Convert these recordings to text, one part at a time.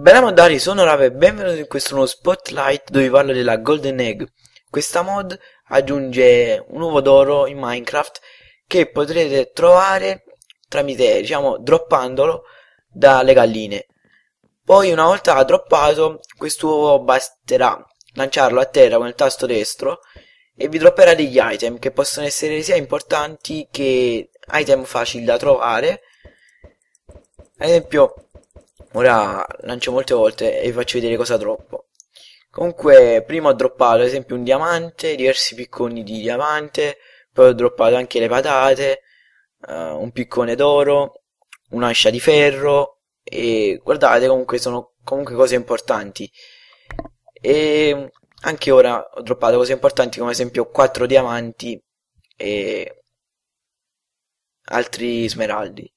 Bella sono Sonorave e benvenuti in questo nuovo spotlight dove vi parlo della Golden Egg. Questa mod aggiunge un uovo d'oro in Minecraft che potrete trovare tramite, diciamo, droppandolo dalle galline. Poi una volta droppato, quest'uovo basterà lanciarlo a terra con il tasto destro e vi dropperà degli item che possono essere sia importanti che item facili da trovare. Ad esempio Ora lancio molte volte e vi faccio vedere cosa droppo. Comunque, prima ho droppato ad esempio un diamante, diversi picconi di diamante, poi ho droppato anche le patate, uh, un piccone d'oro, un'ascia di ferro e guardate comunque sono comunque cose importanti. E anche ora ho droppato cose importanti come ad esempio 4 diamanti e altri smeraldi.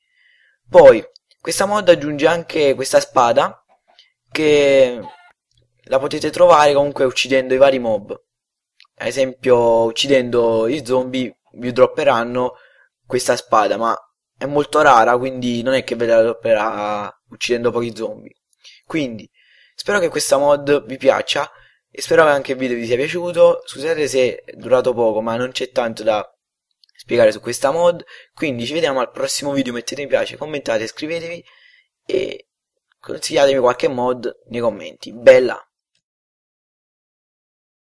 Poi questa mod aggiunge anche questa spada che la potete trovare comunque uccidendo i vari mob ad esempio uccidendo i zombie vi dropperanno questa spada ma è molto rara quindi non è che ve la dropperà uccidendo pochi zombie quindi spero che questa mod vi piaccia e spero che anche il video vi sia piaciuto scusate se è durato poco ma non c'è tanto da spiegare su questa mod quindi ci vediamo al prossimo video mettete mi piace commentate iscrivetevi e consigliatemi qualche mod nei commenti bella